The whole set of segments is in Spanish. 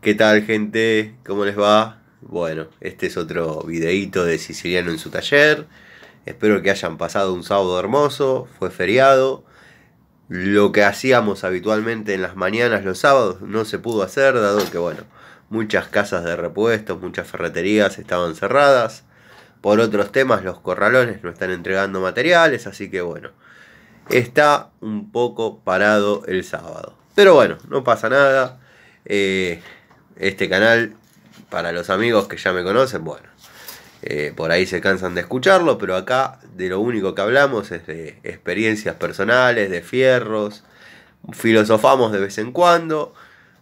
¿Qué tal gente? ¿Cómo les va? Bueno, este es otro videíto de Siciliano en su taller. Espero que hayan pasado un sábado hermoso, fue feriado. Lo que hacíamos habitualmente en las mañanas los sábados no se pudo hacer, dado que bueno, muchas casas de repuestos, muchas ferreterías estaban cerradas. Por otros temas, los corralones no están entregando materiales, así que bueno, está un poco parado el sábado. Pero bueno, no pasa nada. Eh, este canal, para los amigos que ya me conocen, bueno, eh, por ahí se cansan de escucharlo, pero acá de lo único que hablamos es de experiencias personales, de fierros, filosofamos de vez en cuando,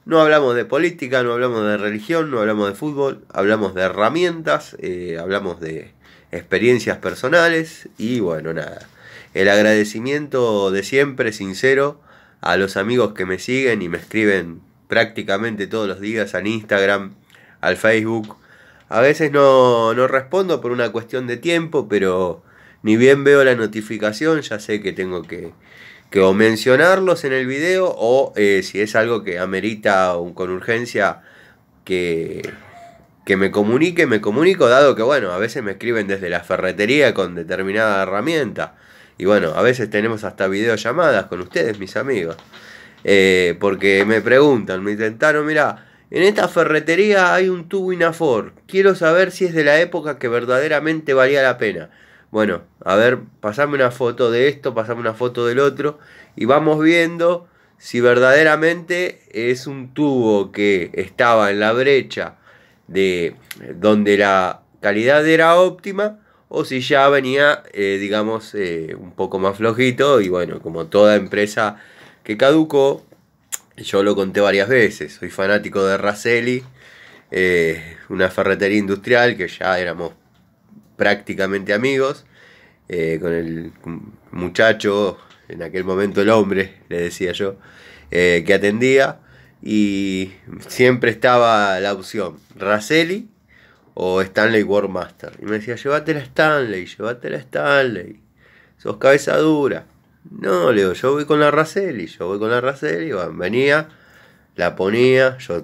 no hablamos de política, no hablamos de religión, no hablamos de fútbol, hablamos de herramientas, eh, hablamos de experiencias personales y bueno, nada. El agradecimiento de siempre, sincero, a los amigos que me siguen y me escriben prácticamente todos los días en Instagram, al Facebook. A veces no, respondo por una cuestión de tiempo, pero ni bien veo la notificación, ya sé que tengo que, que o mencionarlos en el video o eh, si es algo que amerita un, con urgencia que, que me comunique, me comunico, dado que bueno, a veces me escriben desde la ferretería con determinada herramienta. Y bueno, a veces tenemos hasta videollamadas con ustedes, mis amigos. Eh, porque me preguntan, me intentaron, mira, en esta ferretería hay un tubo Inafor. Quiero saber si es de la época que verdaderamente valía la pena. Bueno, a ver, pasame una foto de esto, pasame una foto del otro y vamos viendo si verdaderamente es un tubo que estaba en la brecha de donde la calidad era óptima o si ya venía, eh, digamos, eh, un poco más flojito y bueno, como toda empresa que caducó. Yo lo conté varias veces. Soy fanático de raceli eh, una ferretería industrial que ya éramos prácticamente amigos. Eh, con el muchacho, en aquel momento el hombre, le decía yo, eh, que atendía. Y siempre estaba la opción raceli o Stanley Warmaster. Y me decía, llévatela Stanley, a Stanley. Sos cabeza dura. No, Leo, yo voy con la y yo voy con la Raceli, venía, la ponía, yo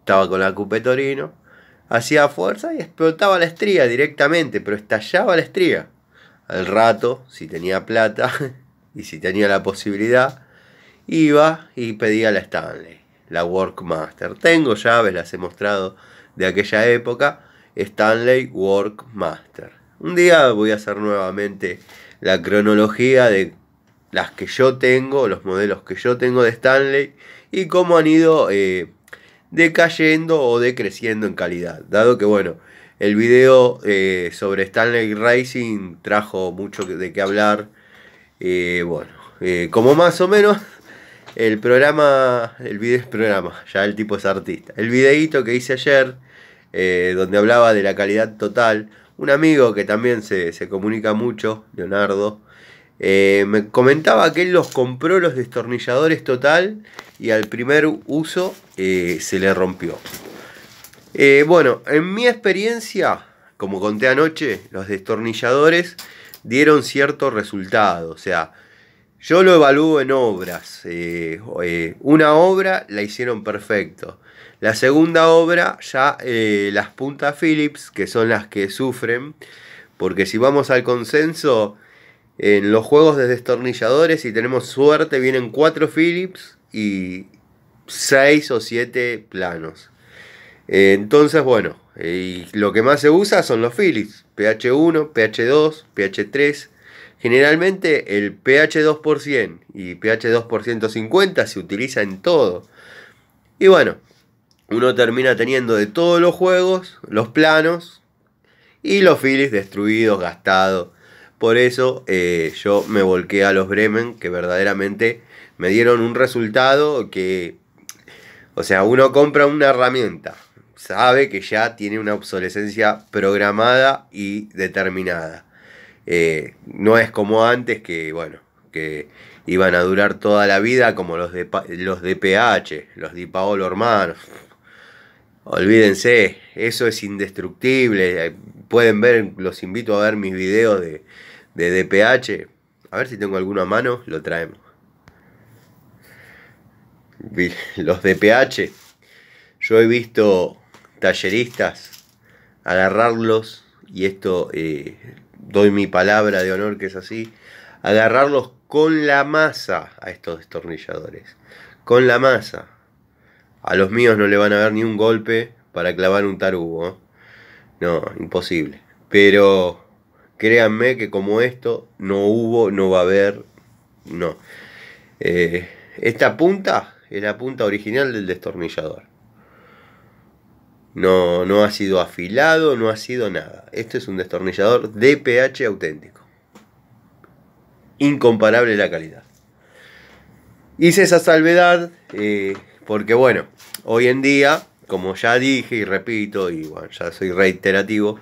estaba con la Cupé Torino, hacía fuerza y explotaba la estría directamente, pero estallaba la estría. Al rato, si tenía plata y si tenía la posibilidad, iba y pedía la Stanley, la Workmaster. Tengo llaves, las he mostrado de aquella época, Stanley Workmaster. Un día voy a hacer nuevamente la cronología de las que yo tengo, los modelos que yo tengo de Stanley y cómo han ido eh, decayendo o decreciendo en calidad. Dado que, bueno, el video eh, sobre Stanley Racing trajo mucho de qué hablar. Eh, bueno, como más o menos el programa, el video es programa, ya el tipo es artista. El videito que hice ayer, donde hablaba de la calidad total, un amigo que también se, se comunica mucho, Leonardo, eh, me comentaba que él los compró los destornilladores total y al primer uso eh, se le rompió. Eh, bueno, en mi experiencia, como conté anoche, los destornilladores dieron cierto resultado. O sea, yo lo evalúo en obras. una obra la hicieron perfecto. La segunda obra, ya las puntas Phillips, que son las que sufren, porque si vamos al consenso, en los juegos de destornilladores, si tenemos suerte, vienen 4 Phillips y 6 o 7 planos. Entonces, bueno, y lo que más se usa son los Phillips, pH1, pH2, pH3. Generalmente el pH 2% y pH 2% se utiliza en todo. Y bueno, uno termina teniendo de todos los juegos, los planos y los Phillips destruidos, gastados por eso eh, yo me volqué a los Bremen, que verdaderamente me dieron un resultado que, o sea, uno compra una herramienta, sabe que ya tiene una obsolescencia programada y determinada. Eh, no es como antes que, bueno, que iban a durar toda la vida como los de, los de PH, los de Paolo Hermanos. Olvídense, eso es indestructible. Pueden ver, los invito a ver mis videos de, de DPH. A ver si tengo alguno a mano, lo traemos. Los DPH. Yo he visto talleristas agarrarlos, y esto eh, doy mi palabra de honor que es así, agarrarlos con la masa a estos destornilladores. Con la masa. A los míos no le van a dar ni un golpe para clavar un tarugo. ¿eh? No, imposible. Pero Créanme que como esto no hubo, no va a haber, no. Eh, esta punta es la punta original del destornillador. No, no ha sido afilado, no ha sido nada. Esto es un destornillador DPH auténtico. Incomparable la calidad. Hice esa salvedad eh, porque, bueno, hoy en día como ya dije y repito, y bueno, ya soy reiterativo,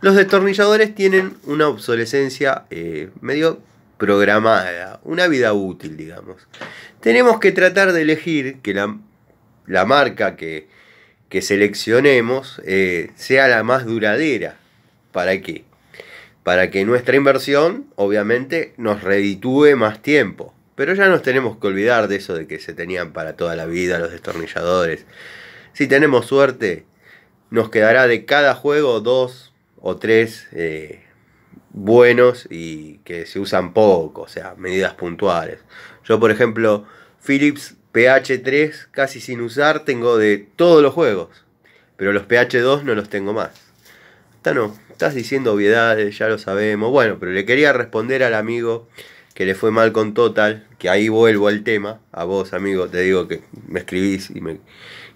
los destornilladores tienen una obsolescencia eh, medio programada, una vida útil, digamos. Tenemos que tratar de elegir que la, marca que, seleccionemos eh, sea la más duradera. ¿Para qué? Para que nuestra inversión, obviamente, nos reditúe más tiempo. Pero ya nos tenemos que olvidar de eso de que se tenían para toda la vida los destornilladores si tenemos suerte, nos quedará de cada juego dos o tres eh, buenos y que se usan poco, o sea, medidas puntuales. Yo, por ejemplo, Philips PH3 casi sin usar tengo de todos los juegos, pero los PH2 no los tengo más. Está no, estás diciendo obviedades, ya lo sabemos. Bueno, pero le quería responder al amigo que le fue mal con Total, que ahí vuelvo al tema, a vos amigo, te digo que me escribís y me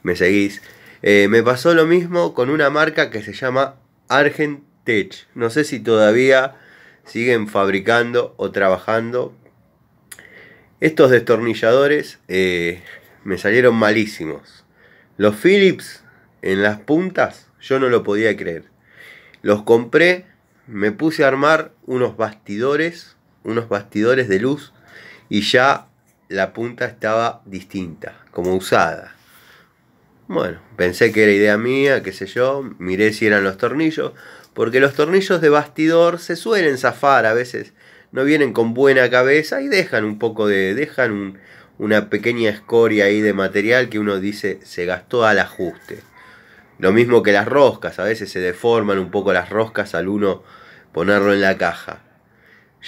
me seguís. Eh, me pasó lo mismo con una marca que se llama Argentech. No sé si todavía siguen fabricando o trabajando. Estos destornilladores eh, me salieron malísimos. Los Philips en las puntas, yo no lo podía creer. Los compré, me puse a armar unos bastidores, unos bastidores de luz y ya la punta estaba distinta, como usada. Bueno, pensé que era idea mía, qué sé yo, miré si eran los tornillos, porque los tornillos de bastidor se suelen zafar a veces, no vienen con buena cabeza y dejan un poco de, dejan una pequeña escoria ahí de material que uno dice se gastó al ajuste. Lo mismo que las roscas, a veces se deforman un poco las roscas al uno ponerlo en la caja.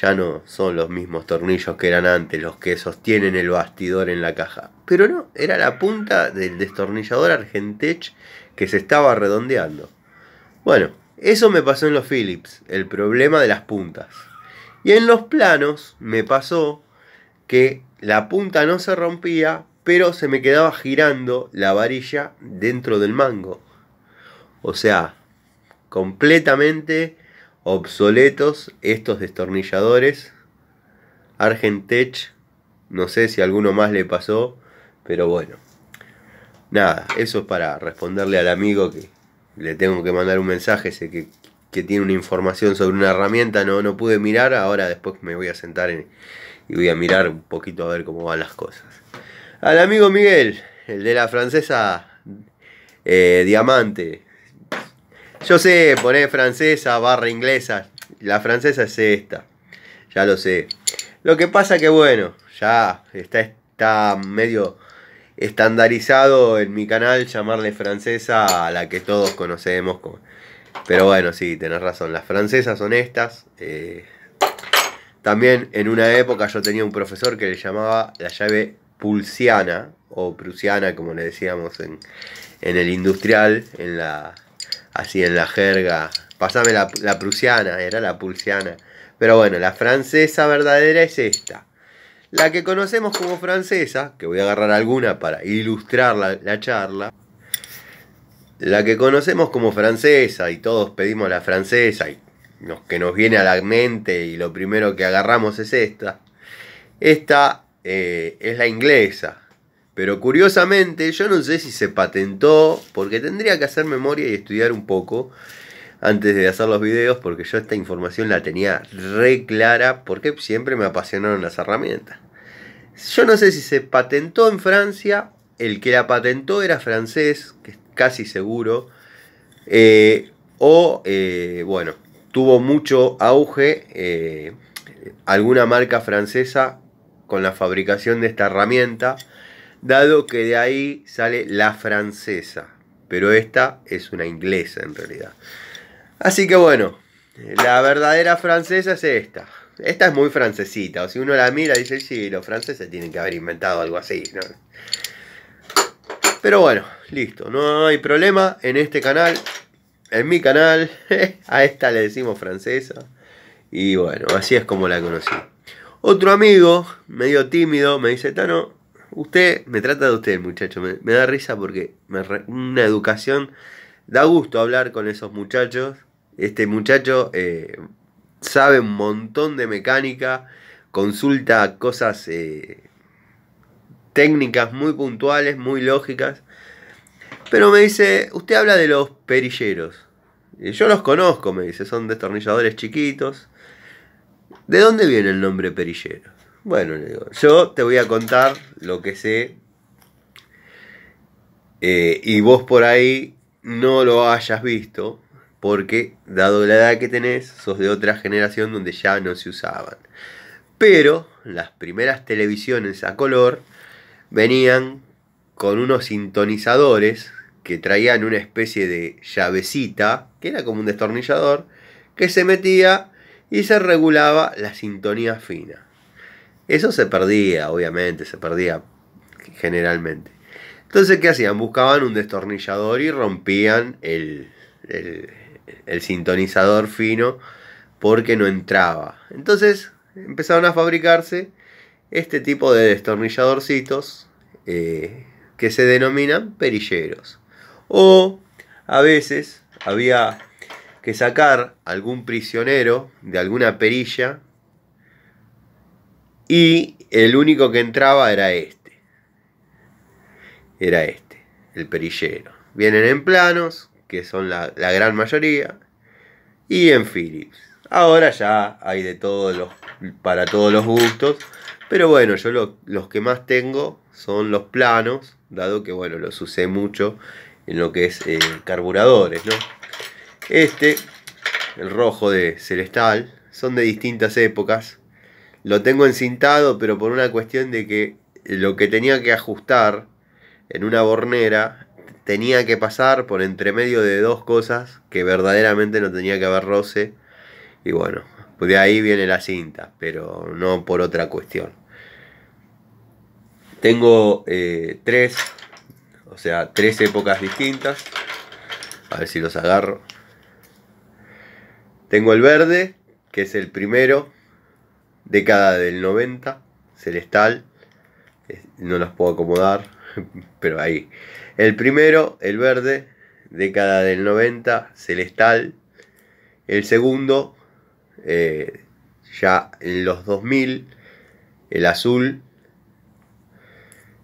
Ya no son los mismos tornillos que eran antes los que sostienen el bastidor en la caja. Pero no, era la punta del destornillador Argentech que se estaba redondeando. Bueno, eso me pasó en los Philips, el problema de las puntas. Y en los planos me pasó que la punta no se rompía, pero se me quedaba girando la varilla dentro del mango. O sea, completamente obsoletos estos destornilladores. Argentech, no sé si a alguno más le pasó, pero bueno. Nada, eso es para responderle al amigo que le tengo que mandar un mensaje, sé que, que tiene una información sobre una herramienta, no, no pude mirar, ahora después me voy a sentar y voy a mirar un poquito a ver cómo van las cosas. Al amigo Miguel, el de la francesa eh, Diamante, yo sé, poné francesa, barra inglesa. La francesa es esta. Ya lo sé. Lo que pasa que bueno, ya está, está medio estandarizado en mi canal llamarle francesa a la que todos conocemos. Pero bueno, sí, tenés razón. Las francesas son estas. Eh, también en una época yo tenía un profesor que le llamaba la llave pulsiana o prusiana, como le decíamos en, en el industrial, en la, así en la jerga. Pásame la, prusiana, era la prusiana. Pero bueno, la francesa verdadera es esta. La que conocemos como francesa, que voy a agarrar alguna para ilustrar la, charla. La que conocemos como francesa y todos pedimos la francesa y nos, que nos viene a la mente y lo primero que agarramos es esta. Esta eh, es la inglesa. Pero curiosamente, yo no sé si se patentó, porque tendría que hacer memoria y estudiar un poco antes de hacer los videos, porque yo esta información la tenía re clara, porque siempre me apasionaron las herramientas. Yo no sé si se patentó en Francia, el que la patentó era francés, que es casi seguro, eh, o, eh, bueno, tuvo mucho auge eh, alguna marca francesa con la fabricación de esta herramienta dado que de ahí sale la francesa, pero esta es una inglesa en realidad. Así que bueno, la verdadera francesa es esta. Esta es muy francesita, o si uno la mira dice, sí, los franceses tienen que haber inventado algo así, Pero bueno, listo, no hay problema en este canal, en mi canal, a esta le decimos francesa. Y bueno, así es como la conocí. Otro amigo, medio tímido, me dice, Tano, Usted me trata de usted, muchacho. Me, da risa porque una educación. Da gusto hablar con esos muchachos. Este muchacho eh, sabe un montón de mecánica, consulta cosas eh, técnicas muy puntuales, muy lógicas. Pero me dice, usted habla de los perilleros. Y yo los conozco, me dice, son destornilladores chiquitos. ¿De dónde viene el nombre perillero? Bueno, yo te voy a contar lo que sé. Eh, y vos por ahí no lo hayas visto, porque dado la edad que tenés, sos de otra generación donde ya no se usaban. Pero las primeras televisiones a color venían con unos sintonizadores que traían una especie de llavecita, que era como un destornillador, que se metía y se regulaba la sintonía fina. Eso se perdía, obviamente, se perdía generalmente. Entonces, ¿qué hacían? Buscaban un destornillador y rompían el, el, sintonizador fino porque no entraba. Entonces empezaron a fabricarse este tipo de destornilladorcitos eh, que se denominan perilleros. O a veces había que sacar algún prisionero de alguna perilla y el único que entraba era este. Era este, el perillero. Vienen en planos, que son la, gran mayoría. Y en Philips. Ahora ya hay de todos los, para todos los gustos. Pero bueno, yo los que más tengo son los planos, dado que bueno, los usé mucho en lo que es eh, carburadores, ¿no? Este, el rojo de Celestal, son de distintas épocas. Lo tengo encintado, pero por una cuestión de que lo que tenía que ajustar en una bornera tenía que pasar por entre medio de dos cosas que verdaderamente no tenía que haber roce. Y bueno, de ahí viene la cinta, pero no por otra cuestión. Tengo eh, tres, o sea, tres épocas distintas. A ver si los agarro. Tengo el verde, que es el primero, década del 90, Celestal, no los puedo acomodar, pero ahí. El primero, el verde, década del 90, Celestal. El segundo, eh, ya en los 2000, el azul,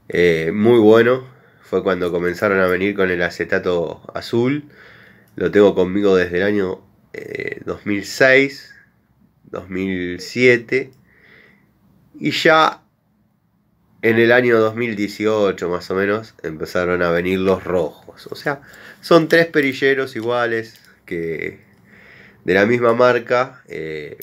eh, muy bueno, fue cuando comenzaron a venir con el acetato azul, lo tengo conmigo desde el año 2006, eh, 2007, y ya en el año 2018 más o menos empezaron a venir los rojos. O sea, son tres perilleros iguales que de la misma marca, eh,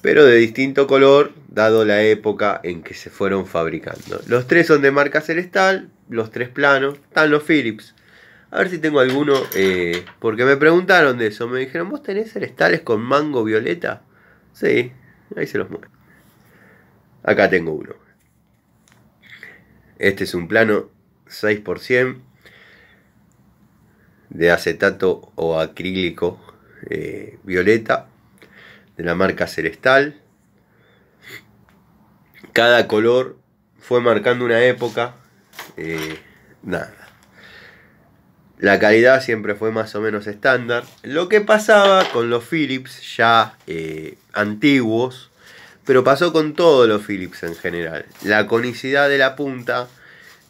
pero de distinto color, dado la época en que se fueron fabricando. Los tres son de marca Celestal, los tres planos, están los Philips. A ver si tengo alguno, eh, porque me preguntaron de eso. Me dijeron, ¿vos tenés celestales con mango violeta? Sí, ahí se los muestro, Acá tengo uno. Este es un plano 6% de acetato o acrílico eh, violeta de la marca Celestal. Cada color fue marcando una época. Eh, nada, la calidad siempre fue más o menos estándar. Lo que pasaba con los Philips ya eh, antiguos, pero pasó con todos los Philips en general. La conicidad de la punta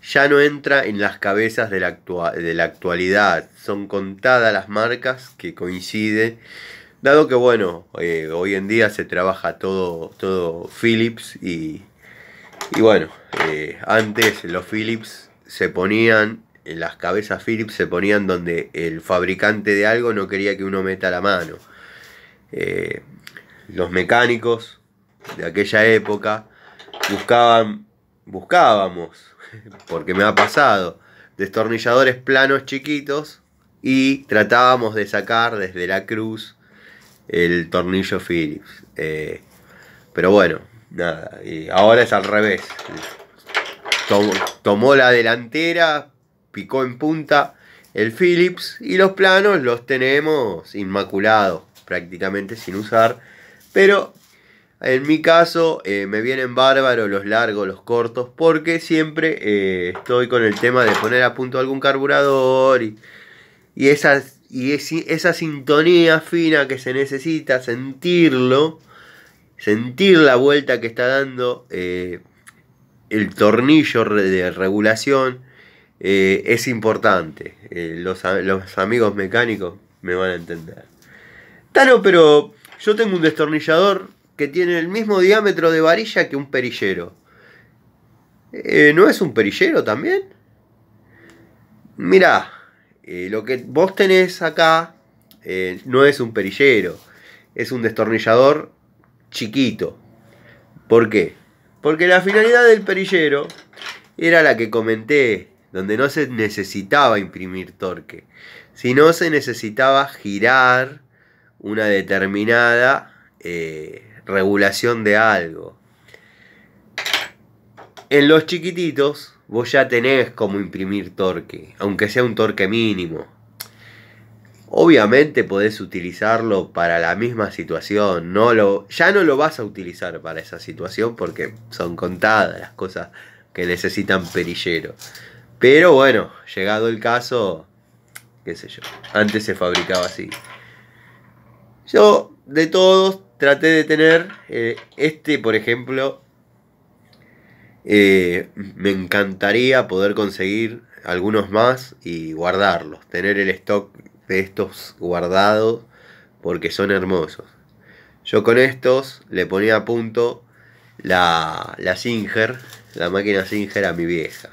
ya no entra en las cabezas de la, actualidad. Son contadas las marcas que coinciden. Dado que, bueno, eh, hoy en día se trabaja todo, todo Philips y, y bueno, eh, antes los Philips se ponían las cabezas Philips se ponían donde el fabricante de algo no quería que uno meta la mano. Eh, los mecánicos de aquella época buscaban, buscábamos, porque me ha pasado, destornilladores planos chiquitos y tratábamos de sacar desde la cruz el tornillo Philips. Eh, pero bueno, nada, ahora es al revés. tomó la delantera, picó en punta el Philips y los planos los tenemos inmaculados, prácticamente sin usar. Pero en mi caso eh, me vienen bárbaros los largos, los cortos, porque siempre eh, estoy con el tema de poner a punto algún carburador y, y esa sintonía fina que se necesita, sentirlo, sentir la vuelta que está dando eh, el tornillo de regulación eh, es importante. Eh, los, amigos mecánicos me van a entender. Tano, pero yo tengo un destornillador que tiene el mismo diámetro de varilla que un perillero. Eh, ¿No es un perillero también? Mirá, lo que vos tenés acá no es un perillero, es un destornillador chiquito. ¿Por qué? Porque la finalidad del perillero era la que comenté donde no se necesitaba imprimir torque, sino se necesitaba girar una determinada eh, regulación de algo. En los chiquititos vos ya tenés como imprimir torque, aunque sea un torque mínimo. Obviamente podés utilizarlo para la misma situación, no lo, ya no lo vas a utilizar para esa situación porque son contadas las cosas que necesitan perillero pero bueno, llegado el caso, qué sé yo, antes se fabricaba así. Yo de todos traté de tener eh, este, por ejemplo, eh, me encantaría poder conseguir algunos más y guardarlos, tener el stock de estos guardados porque son hermosos. Yo con estos le ponía a punto la, la Singer, la máquina Singer a mi vieja.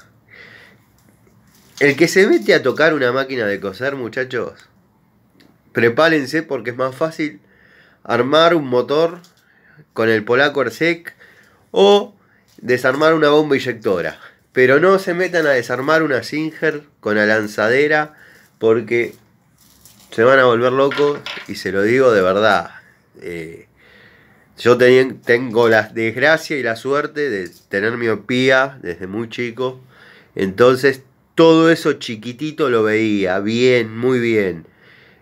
El que se mete a tocar una máquina de coser, muchachos, prepárense porque es más fácil armar un motor con el polaco Ersec o desarmar una bomba inyectora. Pero no se metan a desarmar una Singer con la lanzadera porque se van a volver locos y se lo digo de verdad. Eh, yo tengo la desgracia y la suerte de tener miopía desde muy chico. Entonces todo eso chiquitito lo veía, bien, muy bien.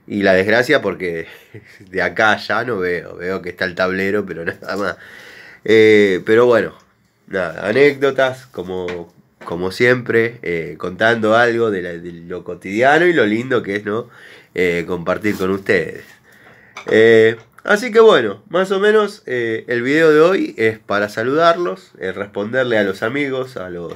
Y la desgracia porque de acá ya no veo, veo que está el tablero, pero nada más. Eh, pero bueno, nada, anécdotas como, como siempre, eh, contando algo de, lo cotidiano y lo lindo que es no eh, compartir con ustedes. así que bueno, más o menos el video de hoy es para saludarlos, responderle a los amigos, a los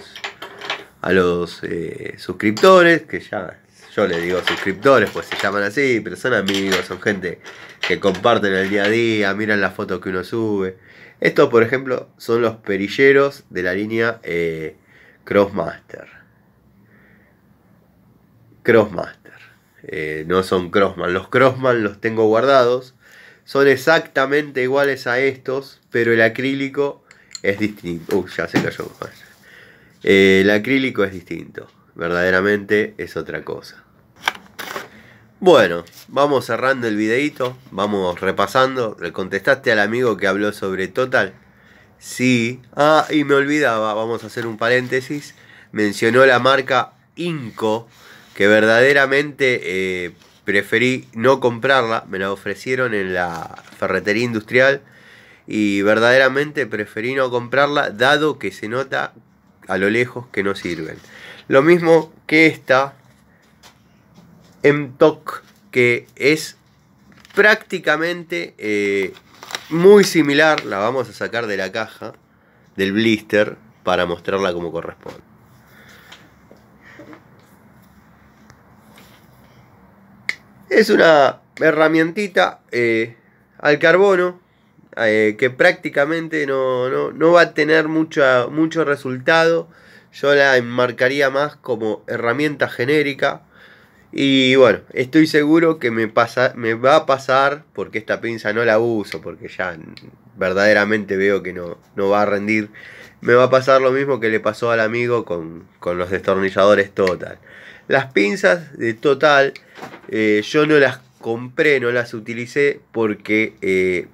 a los eh, suscriptores, que ya yo le digo suscriptores, pues se llaman así, pero son amigos, son gente que comparten el día a día, miran las fotos que uno sube. Estos, por ejemplo, son los perilleros de la línea eh, Crossmaster. Crossmaster. Eh, no son Crossman. Los Crossman los tengo guardados. Son exactamente iguales a estos, pero el acrílico es distinto. Uh, ya se cayó. Eh, el acrílico es distinto, verdaderamente es otra cosa. Bueno, vamos cerrando el videito, vamos repasando. ¿Le contestaste al amigo que habló sobre Total? Sí. Ah, y me olvidaba, vamos a hacer un paréntesis. Mencionó la marca Inco, que verdaderamente eh, preferí no comprarla. Me la ofrecieron en la ferretería industrial y verdaderamente preferí no comprarla, dado que se nota a lo lejos que no sirven. Lo mismo que esta MTOC, que es prácticamente eh, muy similar, la vamos a sacar de la caja, del blister, para mostrarla como corresponde. Es una herramientita eh, al carbono eh, que prácticamente no, no, va a tener mucho resultado. Yo la enmarcaría más como herramienta genérica. Y bueno, estoy seguro que me, pasa, me va a pasar porque esta pinza no la uso, porque ya verdaderamente veo que no, no va a rendir. Me va a pasar lo mismo que le pasó al amigo con, los destornilladores Total. Las pinzas de Total eh, yo no las compré, no las utilicé porque eh,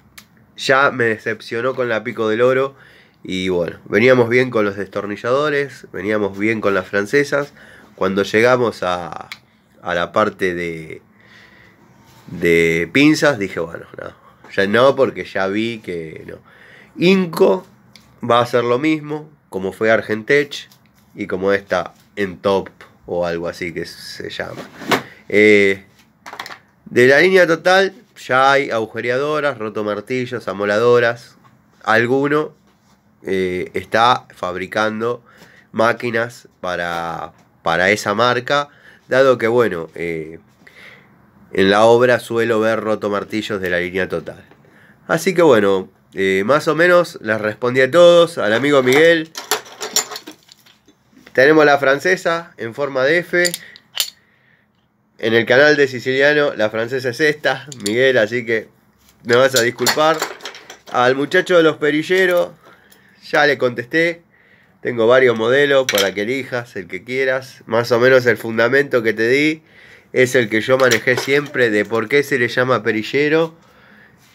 ya me decepcionó con la Pico del Oro. Y bueno, veníamos bien con los destornilladores, veníamos bien con las francesas. Cuando llegamos a, la parte de, de pinzas, dije, bueno, no, ya no, porque ya vi que no. Inco va a hacer lo mismo, como fue Argentech y como esta en top o algo así que se llama. Eh, de la línea total, ya hay agujereadoras, rotomartillos, amoladoras. Alguno eh, está fabricando máquinas para, para, esa marca, dado que, bueno, eh, en la obra suelo ver rotomartillos de la línea total. Así que, bueno, eh, más o menos les respondí a todos, al amigo Miguel. Tenemos la francesa en forma de F. En el canal de Siciliano, la francesa es esta, Miguel, así que me vas a disculpar. Al muchacho de los perilleros, ya le contesté. Tengo varios modelos para que elijas el que quieras. Más o menos el fundamento que te di es el que yo manejé siempre de por qué se le llama perillero.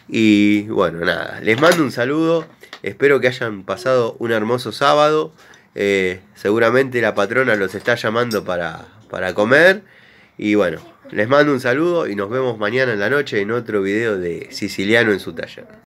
Y bueno, nada, les mando un saludo. Espero que hayan pasado un hermoso sábado. Eh, seguramente la patrona los está llamando para, para comer. Y bueno, les mando un saludo y nos vemos mañana en la noche en otro video de Siciliano en su taller.